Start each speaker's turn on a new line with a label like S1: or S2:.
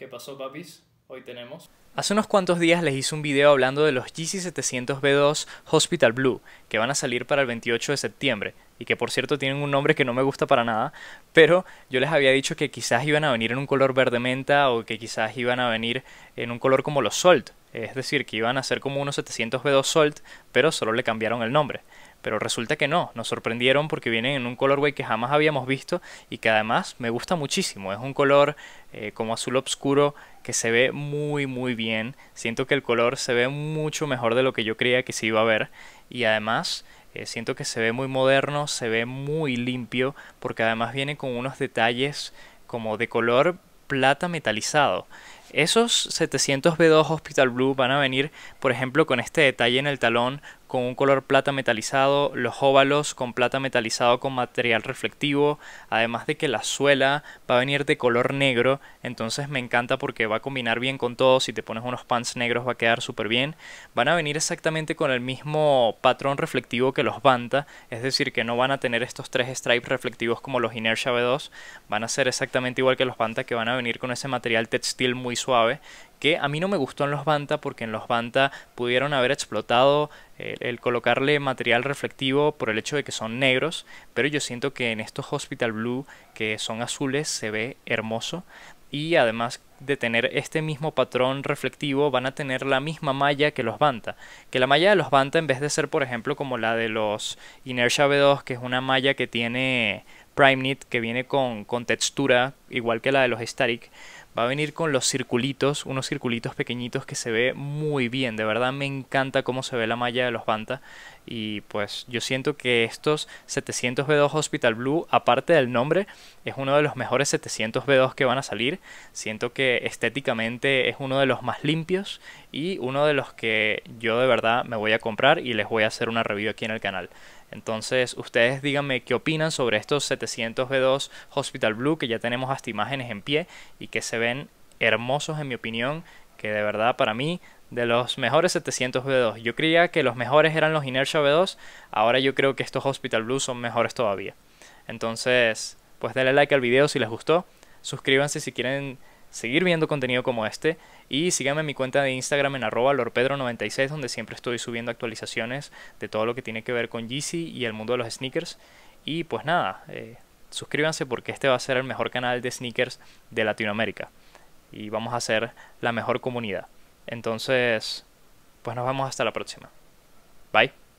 S1: ¿Qué pasó, papis? Hoy tenemos. Hace unos cuantos días les hice un video hablando de los GC700 B2 Hospital Blue, que van a salir para el 28 de septiembre, y que por cierto tienen un nombre que no me gusta para nada, pero yo les había dicho que quizás iban a venir en un color verde menta o que quizás iban a venir en un color como los Salt, es decir, que iban a ser como unos 700 B2 Salt, pero solo le cambiaron el nombre. Pero resulta que no, nos sorprendieron porque vienen en un colorway que jamás habíamos visto y que además me gusta muchísimo. Es un color eh, como azul oscuro que se ve muy muy bien. Siento que el color se ve mucho mejor de lo que yo creía que se iba a ver. Y además eh, siento que se ve muy moderno, se ve muy limpio, porque además viene con unos detalles como de color plata metalizado. Esos 700 B2 Hospital Blue van a venir, por ejemplo, con este detalle en el talón, con un color plata metalizado, los óvalos con plata metalizado con material reflectivo, además de que la suela va a venir de color negro, entonces me encanta porque va a combinar bien con todo, si te pones unos pants negros va a quedar súper bien. Van a venir exactamente con el mismo patrón reflectivo que los Banta, es decir, que no van a tener estos tres stripes reflectivos como los Inertia B2, van a ser exactamente igual que los Banta que van a venir con ese material textil muy suave que a mí no me gustó en los Banta porque en los Banta pudieron haber explotado el, colocarle material reflectivo por el hecho de que son negros, pero yo siento que en estos Hospital Blue que son azules se ve hermoso y además de tener este mismo patrón reflectivo van a tener la misma malla que los Banta, que la malla de los Banta en vez de ser por ejemplo como la de los Inertia v 2 que es una malla que tiene que viene con, con textura igual que la de los Static va a venir con los circulitos, unos circulitos pequeñitos que se ve muy bien, de verdad me encanta cómo se ve la malla de los Banta y pues yo siento que estos 700 B2 Hospital Blue, aparte del nombre, es uno de los mejores 700 B2 que van a salir, siento que estéticamente es uno de los más limpios y uno de los que yo de verdad me voy a comprar y les voy a hacer una review aquí en el canal. Entonces, ustedes díganme qué opinan sobre estos 700 b 2 Hospital Blue que ya tenemos hasta imágenes en pie y que se ven hermosos en mi opinión, que de verdad para mí de los mejores 700 b 2 Yo creía que los mejores eran los Inertia b 2 ahora yo creo que estos Hospital Blue son mejores todavía. Entonces, pues denle like al video si les gustó, suscríbanse si quieren seguir viendo contenido como este y síganme en mi cuenta de Instagram en arroba lorpedro96 donde siempre estoy subiendo actualizaciones de todo lo que tiene que ver con Yeezy y el mundo de los sneakers y pues nada, eh, suscríbanse porque este va a ser el mejor canal de sneakers de Latinoamérica y vamos a ser la mejor comunidad. Entonces, pues nos vemos hasta la próxima. Bye.